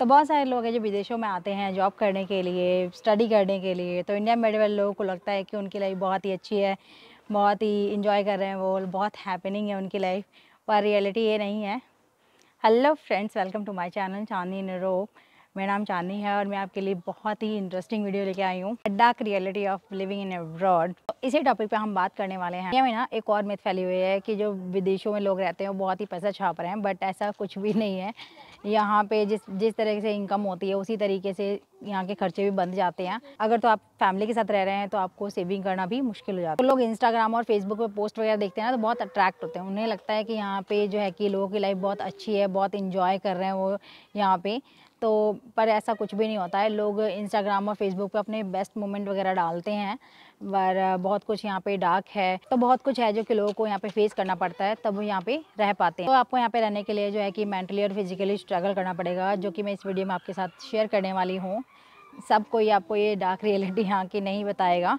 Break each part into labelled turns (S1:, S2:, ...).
S1: तो बहुत सारे लोग हैं जो विदेशों में आते हैं जॉब करने के लिए स्टडी करने के लिए तो इंडिया बैठे लोगों को लगता है कि उनकी लाइफ बहुत ही अच्छी है बहुत ही इंजॉय कर रहे हैं वो बहुत हैपनिंग है उनकी लाइफ पर रियलिटी ये नहीं है hello friends welcome to my channel Chandni in Europe मेरा नाम चांदी है और मैं आपके लिए बहुत ही इंटरेस्टिंग वीडियो लेके आई हूँ dark reality of living in abroad इसी टॉपिक पे हम बात करने वाले हैं में ना एक और मिथ फैली हुई है कि जो विदेशों में लोग रहते हैं वो बहुत ही पैसा छाप रहे हैं बट ऐसा कुछ भी नहीं है यहाँ पे जिस जिस तरह से इनकम होती है उसी तरीके से यहाँ के खर्चे भी बंद जाते हैं अगर तो आप फैमिली के साथ रह रहे हैं तो आपको सेविंग करना भी मुश्किल हो जाता है तो लोग इंस्टाग्राम और फेसबुक पे पोस्ट वगैरह देखते हैं ना तो बहुत अट्रैक्ट होते हैं उन्हें लगता है कि यहाँ पे जो है कि लोगों की लाइफ बहुत अच्छी है बहुत इन्जॉय कर रहे हैं वो यहाँ पे तो पर ऐसा कुछ भी नहीं होता है लोग इंस्टाग्राम और फेसबुक पे अपने बेस्ट मोमेंट वगैरह डालते हैं पर बहुत कुछ यहाँ पे डार्क है तो बहुत कुछ है जो कि लोगों को यहाँ पे फेस करना पड़ता है तब वो यहाँ पे रह पाते हैं तो आपको यहाँ पे रहने के लिए जो है कि मेंटली और फिजिकली स्ट्रगल करना पड़ेगा जो कि मैं इस वीडियो में आपके साथ शेयर करने वाली हूँ सब कोई आपको ये डार्क रियलिटी यहाँ की नहीं बताएगा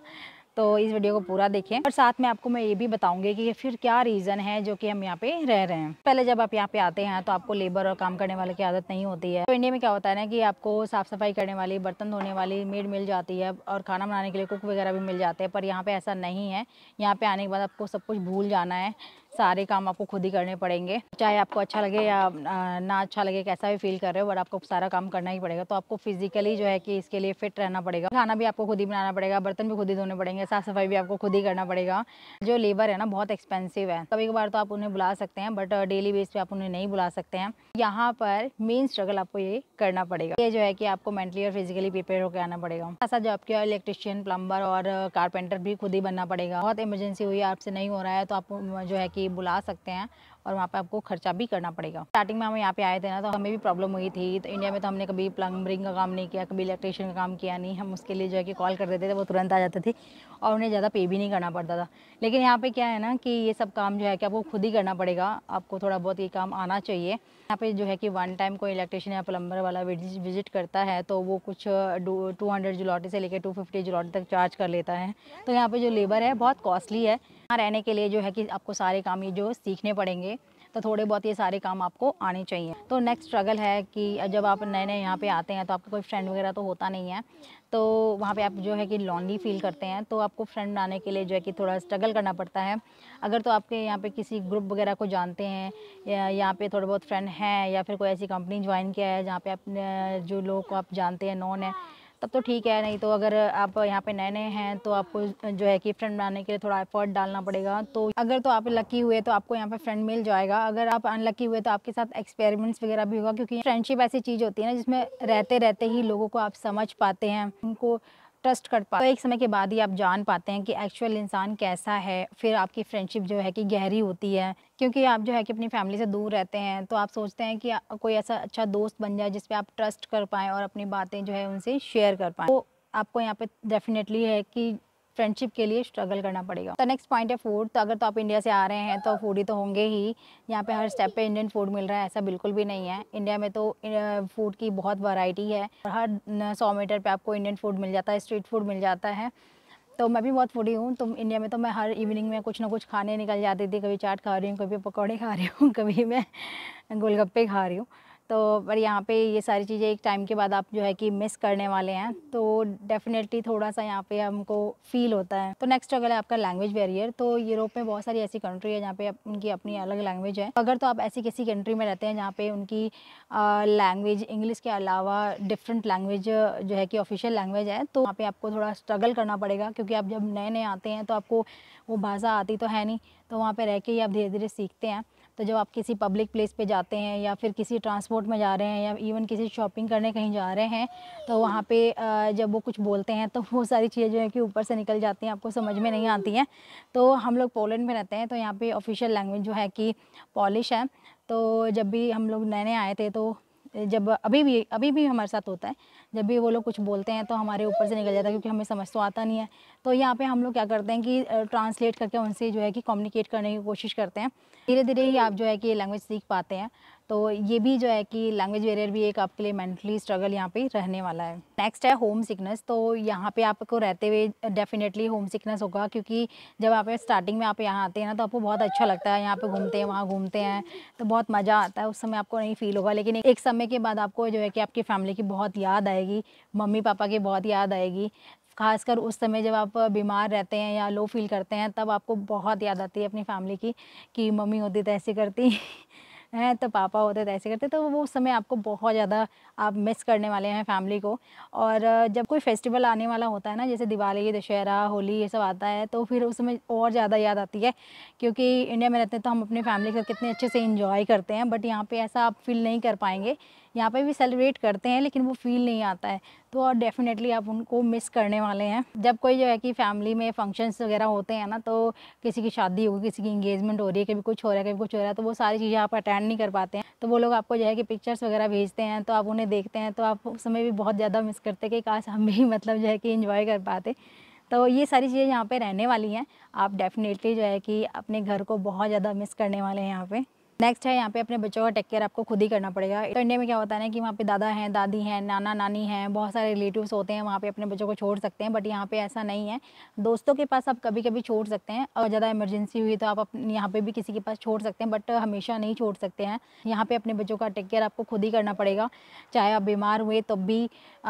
S1: तो इस वीडियो को पूरा देखें और साथ में आपको मैं ये भी बताऊंगी कि फिर क्या रीज़न है जो कि हम यहाँ पे रह रहे हैं पहले जब आप यहाँ पे आते हैं तो आपको लेबर और काम करने वाले की आदत नहीं होती है तो इंडिया में क्या होता है ना कि आपको साफ़ सफाई करने वाली बर्तन धोने वाली मेड मिल जाती है और खाना बनाने के लिए कुक वगैरह भी मिल जाते हैं पर यहाँ पर ऐसा नहीं है यहाँ पर आने के बाद आपको सब कुछ भूल जाना है सारे काम आपको खुद ही करने पड़ेंगे चाहे आपको अच्छा लगे या ना अच्छा लगे कैसा भी फील कर रहे हो बट आपको सारा काम करना ही पड़ेगा तो आपको फिजिकली जो है कि इसके लिए फिट रहना पड़ेगा खाना भी आपको खुद ही बनाना पड़ेगा बर्तन भी खुद ही धोने पड़ेंगे साफ सफाई भी आपको खुद ही करना पड़ेगा जो लेबर है ना बहुत एक्सपेंसिव है कभी कभार तो आप उन्हें बुला सकते हैं बट डेली बेस पे आप उन्हें नहीं बुला सकते हैं यहाँ पर मेन स्ट्रगल आपको ये करना पड़ेगा ये जो है कि आपको मेंटली और फिजिकली प्रिपेयर होकर आना पड़ेगा ऐसा जो आपके इलेक्ट्रिशियन प्लम्बर और कारपेंटर भी खुद ही बनना पड़ेगा बहुत इमरजेंसी हुई आपसे नहीं हो रहा है तो आप जो है कि कि बुला सकते हैं और वहाँ पे आपको खर्चा भी करना पड़ेगा स्टार्टिंग में हम यहाँ पे आए थे ना तो हमें भी प्रॉब्लम हुई थी तो इंडिया में तो हमने कभी प्लम्बरिंग का काम नहीं किया कभी इलेक्ट्रिशियन का काम किया नहीं हम उसके लिए जो है कि कॉल कर देते थे तो वो तुरंत आ जाते थे और उन्हें ज़्यादा पे भी नहीं करना पड़ता था लेकिन यहाँ पर क्या है ना कि ये सब काम जो है कि आपको खुद ही करना पड़ेगा आपको थोड़ा बहुत ये काम आना चाहिए यहाँ पर जो है कि वन टाइम कोई इलेक्ट्रिशियन या प्लम्बर वाला विजिट करता है तो वो कुछ टू हंड्रेड जुलाटी से लेकर टू फिफ्टी जुलाटी तक चार्ज कर लेता है तो यहाँ पर जो लेबर है बहुत कॉस्टली है रहने के लिए जो है कि आपको सारे काम ये जो सीखने पड़ेंगे तो थोड़े बहुत ये सारे काम आपको आने चाहिए तो नेक्स्ट स्ट्रगल है कि जब आप नए नए यहाँ पे आते हैं तो आपको कोई फ्रेंड वगैरह तो होता नहीं है तो वहाँ पे आप जो है कि लॉन्ली फील करते हैं तो आपको फ्रेंड बनाने के लिए जो है कि थोड़ा स्ट्रगल करना पड़ता है अगर तो आपके यहाँ पे किसी ग्रुप वगैरह को जानते हैं या यहाँ पर थोड़े बहुत फ्रेंड हैं या फिर कोई ऐसी कंपनी ज्वाइन किया है जहाँ पे आप जो लोग को आप जानते हैं नॉन है तब तो ठीक है नहीं तो अगर आप यहाँ पे नए नए हैं तो आपको जो है कि फ्रेंड बनाने के लिए थोड़ा एफर्ट डालना पड़ेगा तो अगर तो आप लकी हुए तो आपको यहाँ पे फ्रेंड मिल जाएगा अगर आप अनलकी हुए तो आपके साथ एक्सपेरिमेंट्स वगैरह भी होगा क्योंकि फ्रेंडशिप ऐसी चीज़ होती है ना जिसमें रहते रहते ही लोगों को आप समझ पाते हैं उनको ट्रस्ट कर पाते तो एक समय के बाद ही आप जान पाते हैं कि एक्चुअल इंसान कैसा है फिर आपकी फ्रेंडशिप जो है कि गहरी होती है क्योंकि आप जो है कि अपनी फैमिली से दूर रहते हैं तो आप सोचते हैं कि कोई ऐसा अच्छा दोस्त बन जाए जिसपे आप ट्रस्ट कर पाएँ और अपनी बातें जो है उनसे शेयर कर पाएँ तो आपको यहाँ पे डेफिनेटली है कि फ्रेंडशिप के लिए स्ट्रगल करना पड़ेगा तो नेक्स्ट पॉइंट है फूड तो अगर तो आप इंडिया से आ रहे हैं तो फूडी तो होंगे ही यहाँ पे हर स्टेप पे इंडियन फूड मिल रहा है ऐसा बिल्कुल भी नहीं है इंडिया में तो फूड की बहुत वैरायटी है हर सौ मीटर पे आपको इंडियन फूड मिल जाता है स्ट्रीट फूड मिल जाता है तो मैं भी बहुत फूडी हूँ तो इंडिया में तो मैं हर इवनिंग में कुछ ना कुछ खाने निकल जाती थी कभी चाट खा रही हूँ कभी पकौड़े खा रही हूँ कभी मैं गोलगप्पे खा रही हूँ तो पर यहाँ पे ये सारी चीज़ें एक टाइम के बाद आप जो है कि मिस करने वाले हैं तो डेफिनेटली थोड़ा सा यहाँ पे हमको फील होता है तो नेक्स्ट अगर है आपका लैंग्वेज बैरियर तो यूरोप में बहुत सारी ऐसी कंट्री है जहाँ पे उनकी अपनी अलग लैंग्वेज है अगर तो आप ऐसी किसी कंट्री में रहते हैं जहाँ पे उनकी लैंग्वेज इंग्लिश के अलावा डिफरेंट लैंग्वेज जो है कि ऑफिशियल लैंग्वेज है तो वहाँ पर आपको थोड़ा स्ट्रगल करना पड़ेगा क्योंकि आप जब नए नए आते हैं तो आपको वो भाषा आती तो है नहीं तो वहाँ पर रह के ही आप धीरे धीरे सीखते हैं तो जब आप किसी पब्लिक प्लेस पे जाते हैं या फिर किसी ट्रांसपोर्ट में जा रहे हैं या इवन किसी शॉपिंग करने कहीं जा रहे हैं तो वहाँ पे जब वो कुछ बोलते हैं तो वो सारी चीज़ें जो है कि ऊपर से निकल जाती हैं आपको समझ में नहीं आती हैं तो हम लोग पोलैंड में रहते हैं तो यहाँ पे ऑफिशियल लैंग्वेज जो है कि पॉलिश है तो जब भी हम लोग नए नए आए थे तो जब अभी भी अभी भी हमारे साथ होता है जब भी वो लोग कुछ बोलते हैं तो हमारे ऊपर से निकल जाता है क्योंकि हमें समझ तो आता नहीं है तो यहाँ पे हम लोग क्या करते हैं कि ट्रांसलेट करके उनसे जो है कि कम्युनिकेट करने की कोशिश करते हैं धीरे धीरे ही आप जो है कि ये लैंग्वेज सीख पाते हैं तो ये भी जो है कि लैंग्वेज वेरियर भी एक आपके लिए मेंटली स्ट्रगल यहाँ पे रहने वाला है नेक्स्ट है होम सिकनेस तो यहाँ पे आपको रहते हुए डेफिनेटली होम सिकनेस होगा क्योंकि जब आप स्टार्टिंग में आप यहाँ आते हैं ना तो आपको बहुत अच्छा लगता है यहाँ पे घूमते हैं वहाँ घूमते हैं तो बहुत मज़ा आता है उस समय आपको नहीं फील होगा लेकिन एक समय के बाद आपको जो है कि आपकी फैमिली की बहुत याद आएगी मम्मी पापा की बहुत याद आएगी खासकर उस समय जब आप बीमार रहते हैं या लो फील करते हैं तब आपको बहुत याद आती है अपनी फैमिली की कि मम्मी होती तो ऐसी करती हैं तो पापा होते तो ऐसे करते तो वो समय आपको बहुत ज़्यादा आप मिस करने वाले हैं फैमिली को और जब कोई फेस्टिवल आने वाला होता है ना जैसे दिवाली दशहरा होली ये सब आता है तो फिर उस समय और ज़्यादा याद आती है क्योंकि इंडिया में रहते हैं तो हम अपने फैमिली के साथ कितने अच्छे से इंजॉय करते हैं बट यहाँ पर ऐसा आप फील नहीं कर पाएंगे यहाँ पे भी सेलिब्रेट करते हैं लेकिन वो फील नहीं आता है तो और डेफिनेटली आप उनको मिस करने वाले हैं जब कोई जो है कि फैमिली में फंक्शंस वगैरह होते हैं ना तो किसी की शादी होगी किसी की इंगेजमेंट हो रही है कभी कुछ हो रहा है कभी कुछ हो रहा है तो वो सारी चीज़ें आप अटेंड नहीं कर पाते हैं तो वो लोग आपको जो है कि पिक्चर्स वगैरह भेजते हैं तो आप उन्हें देखते हैं तो आप उस समय भी बहुत ज़्यादा मिस करते हैं कि काश हम भी मतलब जो है कि इन्जॉय कर पाते तो ये सारी चीज़ें यहाँ पे रहने वाली हैं आप डेफिनेटली जो है कि अपने घर को बहुत ज़्यादा मिस करने वाले हैं यहाँ पे नेक्स्ट है यहाँ पे अपने बच्चों का टेक केयर आपको खुद ही करना पड़ेगा तो इंडिया में क्या होता है ना कि वहाँ पे दादा हैं दादी हैं नाना नानी हैं बहुत सारे रिलेटिव्स होते हैं वहाँ पे अपने बच्चों को छोड़ सकते हैं बट यहाँ पे ऐसा नहीं है दोस्तों के पास आप कभी कभी छोड़ सकते हैं और ज़्यादा इमरजेंसी हुई तो आप अपने यहाँ पे भी किसी के पास छोड़ सकते हैं बट हमेशा नहीं छोड़ सकते हैं यहाँ पर अपने बच्चों का टेक केयर आपको खुद ही करना पड़ेगा चाहे आप बीमार हुए तब तो भी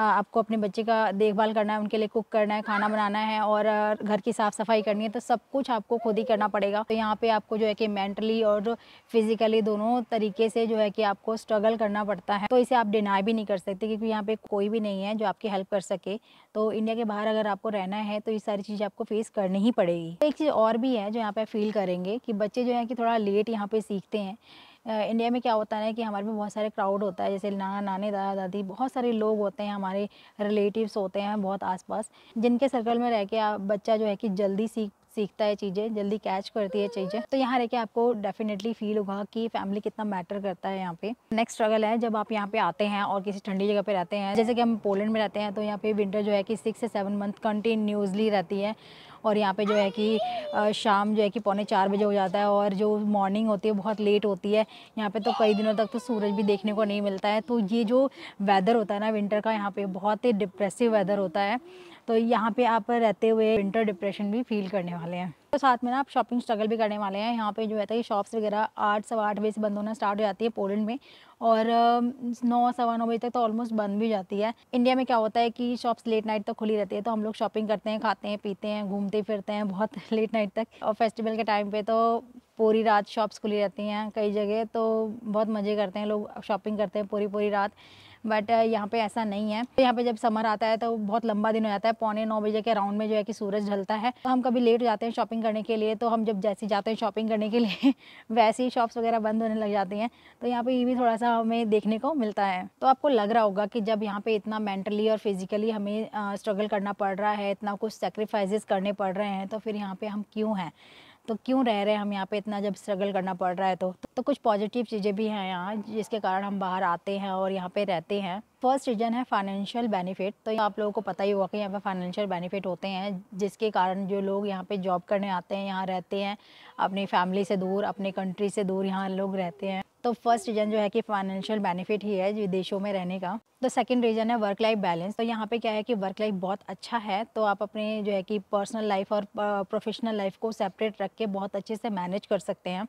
S1: आपको अपने बच्चे का देखभाल करना है उनके लिए कुक करना है खाना बनाना है और घर की साफ़ सफाई करनी है तो सब कुछ आपको खुद ही करना पड़ेगा तो यहाँ पर आपको जो है कि मैंटली और फिजिकल बेसिकली दोनों तरीके से जो है कि आपको स्ट्रगल करना पड़ता है तो इसे आप डिनाई भी नहीं कर सकते क्योंकि यहाँ पे कोई भी नहीं है जो आपकी हेल्प कर सके तो इंडिया के बाहर अगर आपको रहना है तो ये सारी चीज़ें आपको फेस करनी ही पड़ेगी तो एक चीज़ और भी है जो यहाँ पे फील करेंगे कि बच्चे जो है कि थोड़ा लेट यहाँ पे सीखते हैं इंडिया में क्या होता है कि हमारे में बहुत सारे क्राउड होता है जैसे नाना नानी दादा दादी बहुत सारे लोग होते हैं हमारे रिलेटिव्स होते हैं बहुत आसपास जिनके सर्कल में रह के बच्चा जो है कि जल्दी सीख सीखता है चीज़ें जल्दी कैच करती है चीज़ें तो यहाँ रह के आपको डेफिनेटली फील होगा कि फैमिली कितना मैटर करता है यहाँ पे नेक्स्ट स्ट्रगल है जब आप यहाँ पे आते हैं और किसी ठंडी जगह पे रहते हैं जैसे कि हम पोलैंड में रहते हैं तो यहाँ पे विंटर जो है कि सिक्स से सेवन मंथ कंटिन्यूसली रहती है और यहाँ पे जो है कि शाम जो है कि पौने चार बजे हो जाता है और जो मॉर्निंग होती है बहुत लेट होती है यहाँ पे तो कई दिनों तक तो सूरज भी देखने को नहीं मिलता है तो ये जो वेदर होता है ना विंटर का यहाँ पे बहुत ही डिप्रेसिव वेदर होता है तो यहाँ पे आप रहते हुए विंटर डिप्रेशन भी फील करने वाले हैं तो साथ में ना आप शॉपिंग स्ट्रगल भी करने वाले हैं यहाँ पे जो है था तो ये शॉप्स वगैरह आठ सवा आठ बजे से बंद होना स्टार्ट हो जाती है पोलैंड में और नौ सवा नौ बजे तक तो ऑलमोस्ट बंद भी जाती है इंडिया में क्या होता है कि शॉप्स लेट नाइट तक तो खुली रहती है तो हम लोग शॉपिंग करते हैं खाते हैं पीते हैं घूमते फिरते हैं बहुत लेट नाइट तक और फेस्टिवल के टाइम पर तो पूरी रात शॉप्स खुली रहती हैं कई जगह तो बहुत मज़े करते हैं लोग शॉपिंग करते हैं पूरी पूरी रात बट यहाँ पे ऐसा नहीं है यहाँ पे जब समर आता है तो बहुत लंबा दिन हो जाता है पौने नौ बजे के राउंड में जो है कि सूरज ढलता है तो हम कभी लेट जाते हैं शॉपिंग करने के लिए तो हम जब जैसे जाते हैं शॉपिंग करने के लिए वैसे ही शॉप्स वगैरह बंद होने लग जाती हैं तो यहाँ पर ये भी थोड़ा सा हमें देखने को मिलता है तो आपको लग रहा होगा कि जब यहाँ पर इतना मेंटली और फिजिकली हमें स्ट्रगल करना पड़ रहा है इतना कुछ सेक्रीफाइजेस करने पड़ रहे हैं तो फिर यहाँ पर हम क्यों हैं तो क्यों रह रहे हैं हम यहाँ पे इतना जब स्ट्रगल करना पड़ रहा है तो तो कुछ पॉजिटिव चीज़ें भी हैं यहाँ जिसके कारण हम बाहर आते हैं और यहाँ पे रहते हैं फर्स्ट रीजन है फाइनेंशियल बेनिफिट तो आप लोगों को पता ही होगा कि यहाँ पे फाइनेंशियल बेनिफिट होते हैं जिसके कारण जो लोग यहाँ पे जॉब करने आते हैं यहाँ रहते हैं अपनी फैमिली से दूर अपने कंट्री से दूर यहाँ लोग रहते हैं तो फर्स्ट रीजन जो है कि फाइनेंशियल बेनिफिट ही है विदेशों में रहने का तो सेकंड रीजन है वर्क लाइफ बैलेंस तो यहाँ पे क्या है कि वर्क लाइफ बहुत अच्छा है तो आप अपने जो है कि पर्सनल लाइफ और प्रोफेशनल लाइफ को सेपरेट रख के बहुत अच्छे से मैनेज कर सकते हैं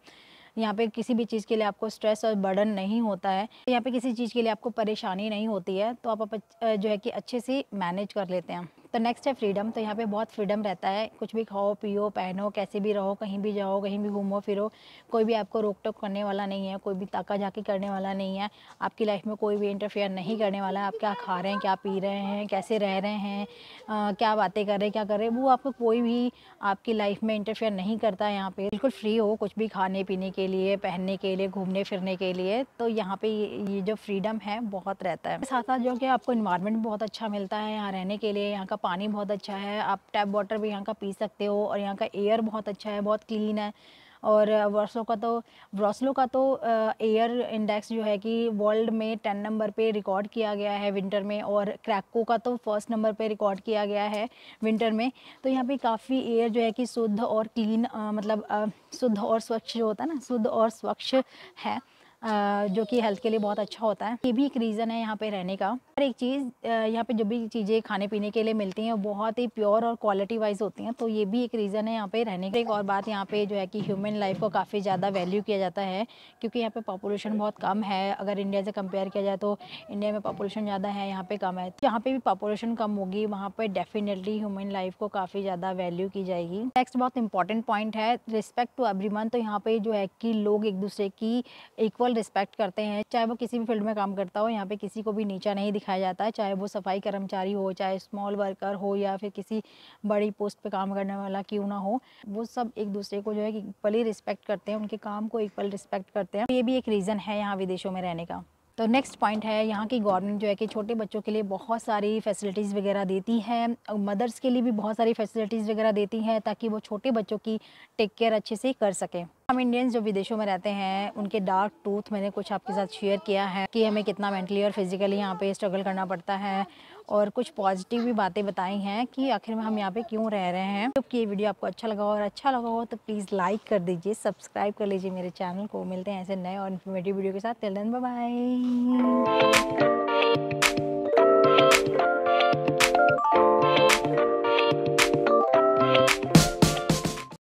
S1: यहाँ पे किसी भी चीज़ के लिए आपको स्ट्रेस और बर्डन नहीं होता है यहाँ पे किसी चीज़ के लिए आपको परेशानी नहीं होती है तो आप जो है कि अच्छे से मैनेज कर लेते हैं तो नेक्स्ट है फ्रीडम तो यहाँ पे बहुत फ्रीडम रहता है कुछ भी खाओ पियो पहनो कैसे भी रहो कहीं भी जाओ कहीं भी घूमो फिरो कोई भी आपको रोक टोक करने वाला नहीं है कोई भी ताका झाकी करने वाला नहीं है आपकी लाइफ में कोई भी इंटरफेयर नहीं करने वाला है आप क्या खा रहे हैं क्या पी रहे हैं कैसे रह रहे हैं आ, क्या बातें कर रहे हैं क्या कर रहे हैं वो आपको कोई भी आपकी लाइफ में इंटरफेयर नहीं करता है यहाँ पर बिल्कुल फ्री हो कुछ भी खाने पीने के लिए पहनने के लिए घूमने फिरने के लिए तो यहाँ पर ये जो फ्रीडम है बहुत रहता है साथ साथ जो कि आपको इन्वायरमेंट बहुत अच्छा मिलता है यहाँ रहने के लिए यहाँ का पानी बहुत अच्छा है आप टैप वाटर भी यहाँ का पी सकते हो और यहाँ का एयर बहुत अच्छा है बहुत क्लीन है और वर्सलो का तो वर्सलो का तो एयर इंडेक्स जो है कि वर्ल्ड में टेन नंबर पे रिकॉर्ड किया गया है विंटर में और क्रैको का तो फर्स्ट नंबर पे रिकॉर्ड किया गया है विंटर में तो यहाँ पे काफ़ी एयर जो है कि शुद्ध और क्लीन मतलब शुद्ध और स्वच्छ जो होता है ना शुद्ध और स्वच्छ है जो कि हेल्थ के लिए बहुत अच्छा होता है ये भी एक रीज़न है यहाँ पे रहने का हर एक चीज़ यहाँ पे जो भी चीज़ें खाने पीने के लिए मिलती हैं बहुत ही प्योर और क्वालिटी वाइज होती हैं तो ये भी एक रीज़न है यहाँ पे रहने का एक और बात यहाँ पे जो है कि ह्यूमन लाइफ को काफ़ी ज़्यादा वैल्यू किया जाता है क्योंकि यहाँ पर पॉपुलेशन बहुत कम है अगर इंडिया से कंपेयर किया जाए तो इंडिया में पॉपुलेशन ज़्यादा है यहाँ पर कम है जहाँ तो पर भी पॉपुलेशन कम होगी वहाँ पर डेफिनेटली ह्यूमन लाइफ को काफ़ी ज़्यादा वैल्यू की जाएगी नेक्स्ट बहुत इंपॉर्टेंट पॉइंट है रिस्पेक्ट टू एवरी तो यहाँ पर जो है कि लोग एक दूसरे की इक्वल इक्वल रिस्पेक्ट करते हैं चाहे वो किसी भी फील्ड में काम करता हो यहाँ पे किसी को भी नीचा नहीं दिखाया जाता है चाहे वो सफाई कर्मचारी हो चाहे स्मॉल वर्कर हो या फिर किसी बड़ी पोस्ट पे काम करने वाला क्यों ना हो वो सब एक दूसरे को जो है इक्वली रिस्पेक्ट करते हैं उनके काम को इक्वल रिस्पेक्ट करते हैं ये भी एक रीज़न है यहाँ विदेशों में रहने का तो नेक्स्ट पॉइंट है यहाँ की गवर्नमेंट जो है कि छोटे बच्चों के लिए बहुत सारी फैसिलिटीज़ वगैरह देती है मदर्स के लिए भी बहुत सारी फैसिलिटीज़ वगैरह देती हैं ताकि वो छोटे बच्चों की टेक केयर अच्छे से कर सकें हम इंडियंस जो विदेशों में रहते हैं उनके डार्क टूथ मैंने कुछ आपके साथ शेयर किया है कि हमें कितना मेंटली और फिजिकली यहाँ पर स्ट्रगल करना पड़ता है और कुछ पॉजिटिव भी बातें बताई हैं कि आखिर में हम यहाँ पे क्यों रह रहे हैं तो ये वीडियो आपको अच्छा लगा और अच्छा लगा हो तो प्लीज़ लाइक कर दीजिए सब्सक्राइब कर लीजिए मेरे चैनल को मिलते हैं ऐसे नए और इन्फॉर्मेटिव वीडियो के साथ तेलन बाय